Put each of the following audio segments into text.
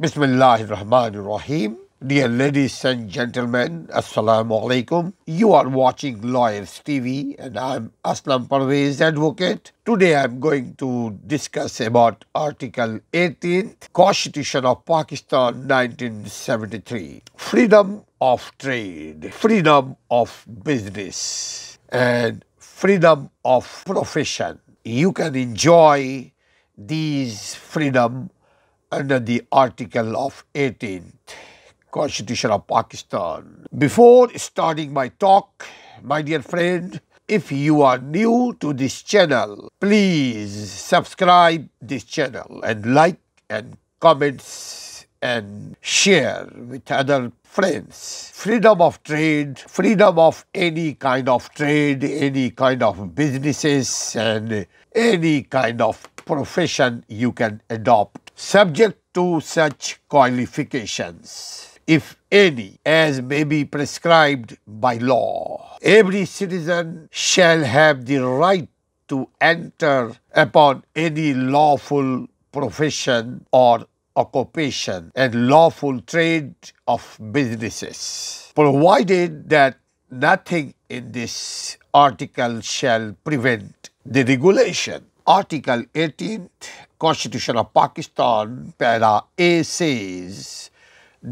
Bismillahir Rahmanir Rahim. Dear ladies and gentlemen, Assalamu Alaikum. You are watching Lawyers TV and I'm Aslam Parvez, advocate. Today I'm going to discuss about Article 18th Constitution of Pakistan 1973. Freedom of trade, freedom of business and freedom of profession. You can enjoy these freedom under the article of 18th Constitution of Pakistan. Before starting my talk, my dear friend, if you are new to this channel, please subscribe this channel and like and comments and share with other friends. Freedom of trade, freedom of any kind of trade, any kind of businesses and any kind of profession you can adopt subject to such qualifications, if any, as may be prescribed by law. Every citizen shall have the right to enter upon any lawful profession or occupation and lawful trade of businesses, provided that nothing in this article shall prevent the regulation article eighteen constitution of Pakistan para A says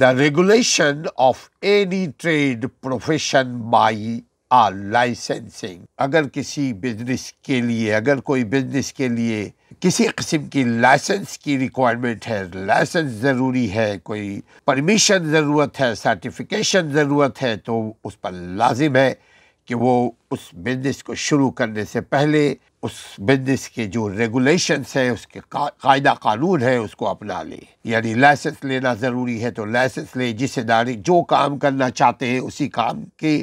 the regulation of any trade profession by a licensing اگر کسی business کے لیے اگر کوئی business کے لیے کسی قسم کی لائسنس کی ریکوائرمنٹ ہے لائسنس ضروری ہے کوئی پرمیشن ضرورت ہے سرٹیفکیشن ضرورت ہے تو اس پر لازم ہے کہ وہ اس بزنس کو شروع کرنے سے پہلے اس بزنس کے جو ریگولیشنس ہیں اس کے قاعدہ قانون ہے اس کو اپنا لے یعنی لائسنس لینا ضروری ہے تو لائسنس لے جس ادارے جو کام کرنا چاہتے ہیں اسی کام کے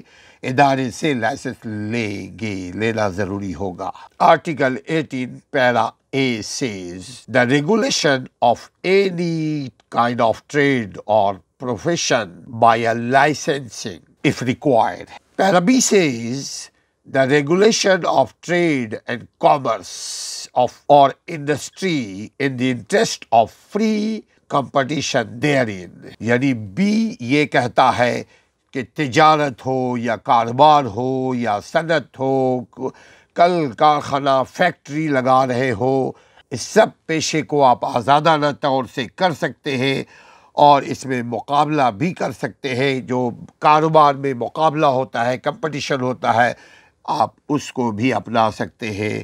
ادارے سے لائسنس لے گے لینا ضروری ہوگا article eighteen para A says the regulation of any kind of trade اور profession by a licensing regulation of trade and commerce of اور یعنی بی یہ کہتا ہے کہ تجارت ہو یا کاروبار ہو یا صنعت ہو کل کارخانہ فیکٹری لگا رہے ہو اس سب پیشے کو آپ آزادانہ طور سے کر سکتے ہیں اور اس میں مقابلہ بھی کر سکتے ہیں جو کاروبار میں مقابلہ ہوتا ہے کمپٹیشن ہوتا ہے آپ اس کو بھی اپنا سکتے ہیں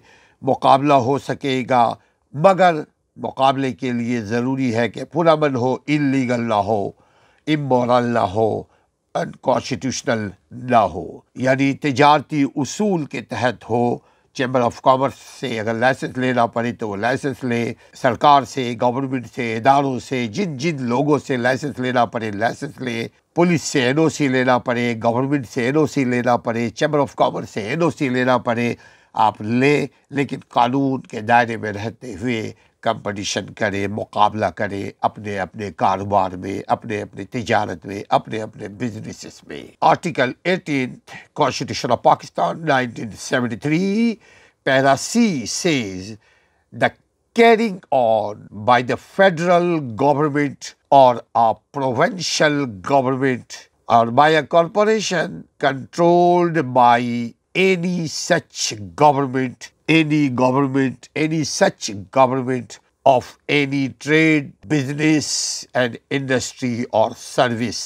مقابلہ ہو سکے گا مگر مقابلے کے لیے ضروری ہے کہ پنامند ہو انلیگل نہ ہو امورل نہ ہو انکانسٹیوشنل نہ ہو یعنی تجارتی اصول کے تحت ہو چیمبر آف کامرس سے اگر لائسنس لینا پڑے تو وہ لائسنس لے سرکار سے گورنمنٹ سے اداروں سے جن جن لوگوں سے لائسنس لینا پڑے لائسنس لے پولیس سے این او سی لینا پڑے گورنمنٹ سے این او سی لینا پڑے چیمبر آف کامرس سے این او سی لینا پڑے آپ لے لیکن قانون کے دائرے میں رہتے ہوئے کمپٹیشن کرے مقابلہ کرے اپنے اپنے کاروبار میں اپنے اپنے تجارت میں اپنے اپنے بزنسز میں article eighteen constitution of Pakistan nineteen seventy three para C says the carrying on by the federal government or provincial government or by a corporation controlled by ی such government any government any such government of any trade business and industry or service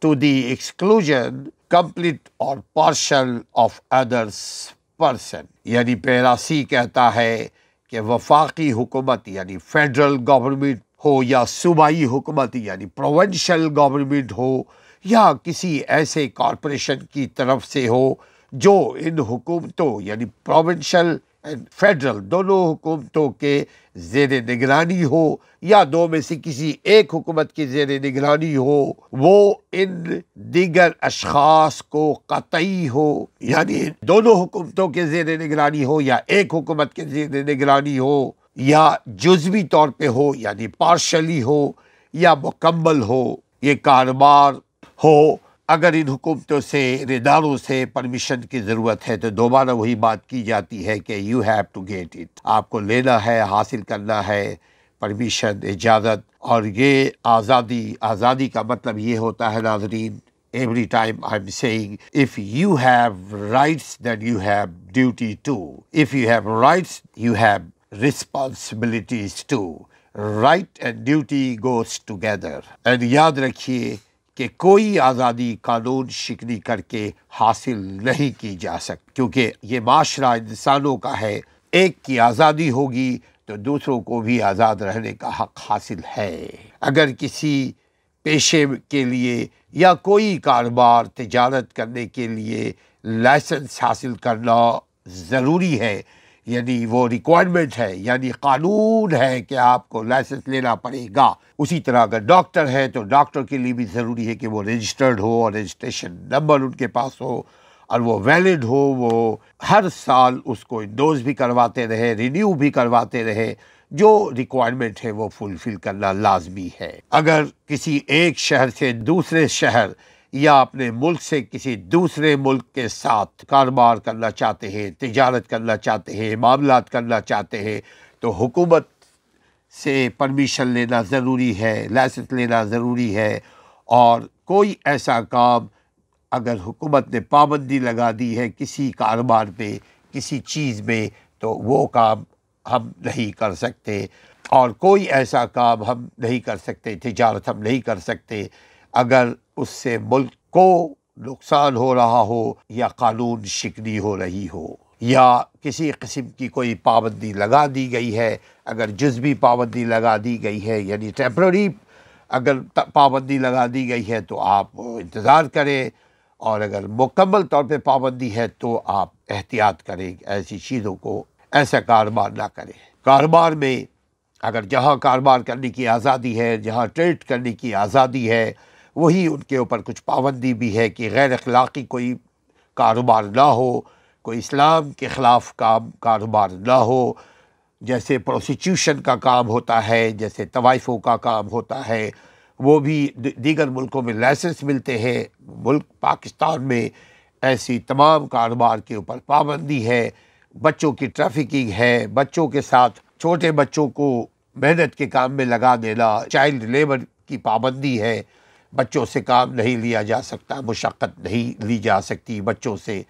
to the exclusion complete or partial of others person یعنی para C کہتا ہے کہ وفاقی حکومت یعنی federal government ہو یا صوبائی حکومت یعنی پروونشل گورمنٹ ہو یا کسی ایسے کارپوریشن کی طرف سے ہو جو ان حکومتوں یعنی پروونشل اینڈ فیڈرل دونوں حکومتوں کے زیر نگرانی ہو یا دو میں سے کسی ایک حکومت کی زیر نگرانی ہو وہ ان دیگر اشخاص کو قطعی ہو یعنی دونوں حکومتوں کے زیر نگرانی ہو یا ایک حکومت کے زیر نگرانی ہو یا جزوی طور پہ ہو یعنی پارشلی ہو یا مکمل ہو یہ کاروبار ہو اگر ان حکومتوں سے اداروں سے پرمیشن کی ضرورت ہے تو دوبارہ وہی بات کی جاتی ہے کہ you have to get it آپ کو لینا ہے حاصل کرنا ہے پرمیشن اجازت اور یہ آزادی آزادی کا مطلب یہ ہوتا ہے ناظرین every time I am seeing if you have rights then you have duty too if you have rights you have responsibilities too right and duty goes together and یاد رکھیے کہ کوئی آزادی قانون شکنی کر کے حاصل نہیں کی جا سکتی کیونکہ یہ معاشرہ انسانوں کا ہے ایک کی آزادی ہوگی تو دوسروں کو بھی آزاد رہنے کا حق حاصل ہے اگر کسی پیشے کے لیے یا کوئی کاروبار تجارت کرنے کے لیے لائسنس حاصل کرنا ضروری ہے یعنی وہ ریکوائرمنٹ ہے یعنی قانون ہے کہ آپ کو لائسنس لینا پڑے گا اسی طرح اگر ڈاکٹر ہے تو ڈاکٹر کے لیے بھی ضروری ہے کہ وہ رجسٹرڈ ہو اور رجسٹریشن نمبر ان کے پاس ہو اور وہ ویلڈ ہو وہ ہر سال اس کو انڈوز بھی کرواتے رہے رینیو بھی کرواتے رہے جو ریکوائرمنٹ ہے وہ فلفل کرنا لازمی ہے اگر کسی ایک شہر سے دوسرے شہر یا اپنے ملک سے کسی دوسرے ملک کے ساتھ کاروبار کرنا چاہتے ہیں تجارت کرنا چاہتے ہیں معاملات کرنا چاہتے ہیں تو حکومت سے پرمیشن لینا ضروری ہے لائسنس لینا ضروری ہے اور کوئی ایسا کام اگر حکومت نے پابندی لگا دی ہے کسی کاروبار پہ کسی چیز میں تو وہ کام ہم نہیں کر سکتے اور کوئی ایسا کام ہم نہیں کر سکتے تجارت ہم نہیں کر سکتے اگر اس سے ملک کو نقصان ہو رہا ہو یا قانون شکنی ہو رہی ہو یا کسی قسم کی کوئی پابندی لگا دی گئی ہے اگر جزوی پابندی لگا دی گئی ہے یعنی ٹیمپرری اگر پابندی لگا دی گئی ہے تو آپ انتظار کریں اور اگر مکمل طور پہ پابندی ہے تو آپ احتیاط کریں ایسی چیزوں کو ایسا کاروبار نہ کریں کاروبار میں اگر جہاں کاروبار کرنے کی آزادی ہے جہاں ٹریڈ کرنے کی آزادی ہے وہی ان کے اوپر کچھ پابندی بھی ہے کہ غیر اخلاقی کوئی کاروبار نہ ہو کوئی اسلام کے خلاف کام کاروبار نہ ہو جیسے پروسیٹیوشن کا کام ہوتا ہے جیسے طوائفوں کا کام ہوتا ہے وہ بھی دیگر ملکوں میں لائسنس ملتے ہیں ملک پاکستان میں ایسی تمام کاروبار کے اوپر پابندی ہے بچوں کی ٹریفکنگ ہے بچوں کے ساتھ چھوٹے بچوں کو محنت کے کام میں لگا دینا چائلڈ لیبر کی پابندی ہے بچوں سے کام نہیں لیا جا سکتا مشقت نہیں لی جا سکتی بچوں سے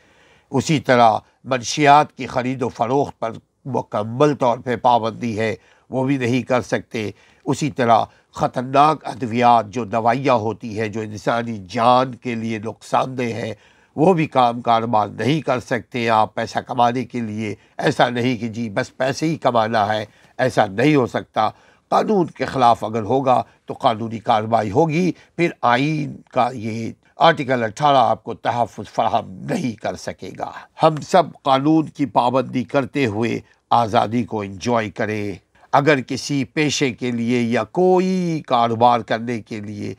اسی طرح منشیات کی خرید و فروخت پر مکمل طور پہ پابندی ہے وہ بھی نہیں کر سکتے اسی طرح خطرناک ادویات جو دوائیاں ہوتی ہیں جو انسانی جان کے لیے نقصان دہ ہیں وہ بھی کام کاروبار نہیں کر سکتے آپ پیسہ کمانے کے لیے ایسا نہیں کہ جی بس پیسے ہی کمانا ہے ایسا نہیں ہو سکتا قانون کے خلاف اگر ہوگا تو قانونی کاروائی ہوگی پھر آئین کا یہ آرٹیکل اٹھارہ آپ کو تحفظ فراہم نہیں کر سکے گا ہم سب قانون کی پابندی کرتے ہوئے آزادی کو انجوائے کریں اگر کسی پیشے کے لیے یا کوئی کاروبار کرنے کے لیے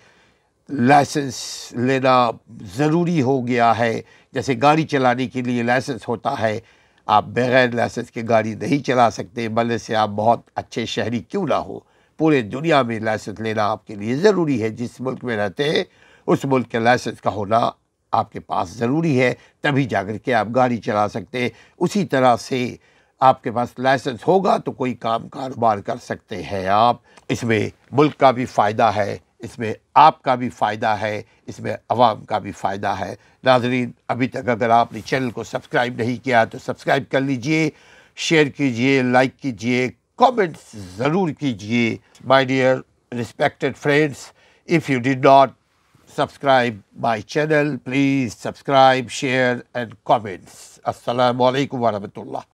لائسنس لینا ضروری ہو گیا ہے جیسے گاڑی چلانے کے لیے لائسنس ہوتا ہے آپ بغیر لائسنس کے گاڑی نہیں چلا سکتے بلے سے آپ بہت اچھے شہری کیوں نہ ہو پورے دنیا میں لائسنس لینا آپ کے لیے ضروری ہے جس ملک میں رہتے ہیں اس ملک کے لائسنس کا ہونا آپ کے پاس ضروری ہے تبھی جا کر کے آپ گاڑی چلا سکتے اسی طرح سے آپ کے پاس لائسنس ہوگا تو کوئی کام کاروبار کر سکتے ہیں آپ اس میں ملک کا بھی فائدہ ہے اس میں آپ کا بھی فائدہ ہے اس میں عوام کا بھی فائدہ ہے ناظرین ابھی تک اگر آپ نے چینل کو سبسکرائب نہیں کیا تو سبسکرائب کر لیجئے شیئر کیجئے لائک کیجئے کامنٹس ضرور کیجئے my dear respected friends if you did not subscribe my channel please subscribe share and comments السلام علیکم ورحمۃ اللہ